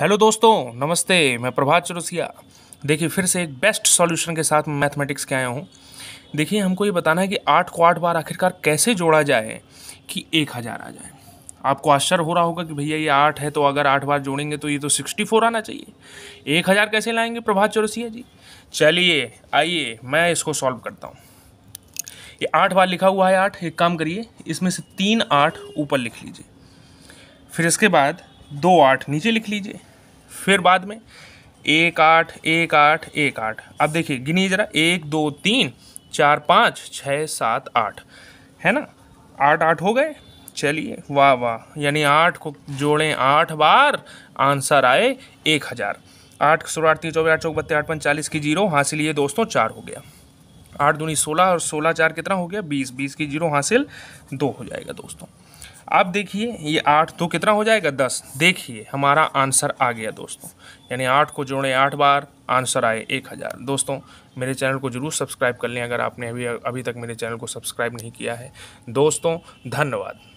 hello दोस्तों नमस्ते मैं प्रभात चौरसिया देखिए फिर से एक बेस्ट सॉल्यूशन के साथ मैथमेटिक्स के आया हूँ देखिए हमको ये बताना है कि आठ को आठ बार आखिरकार कैसे जोड़ा जाए कि एक हज़ार आ जाए आपको आश्चर्य हो रहा होगा कि भैया ये आठ है तो अगर आठ बार जोड़ेंगे तो ये तो सिक्सटी फोर आना चाहिए एक हज़ार कैसे लाएंगे प्रभात चौरसिया जी चलिए आइए मैं इसको सॉल्व करता हूँ ये आठ बार लिखा हुआ है आठ एक काम करिए इसमें से तीन आठ ऊपर लिख लीजिए फिर इसके बाद दो आठ नीचे लिख लीजिए फिर बाद में एक आठ एक आठ एक आठ अब देखिए गिनी ज़रा एक दो तीन चार पाँच छः सात आठ है ना आठ आठ हो गए चलिए वाह वाह यानी आठ को जोड़ें आठ बार आंसर आए एक हज़ार आठ सौ आठ तीन चौबीस आठ चौक बत्तीस आठ पंच की जीरो हासिल ये दोस्तों चार हो गया आठ दूनी सोलह और सोलह चार कितना हो गया बीस बीस की जीरो हासिल दो हो जाएगा दोस्तों आप देखिए ये आठ तो कितना हो जाएगा दस देखिए हमारा आंसर आ गया दोस्तों यानी आठ को जोड़ें आठ बार आंसर आए एक हज़ार दोस्तों मेरे चैनल को ज़रूर सब्सक्राइब कर लें अगर आपने अभी अभी तक मेरे चैनल को सब्सक्राइब नहीं किया है दोस्तों धन्यवाद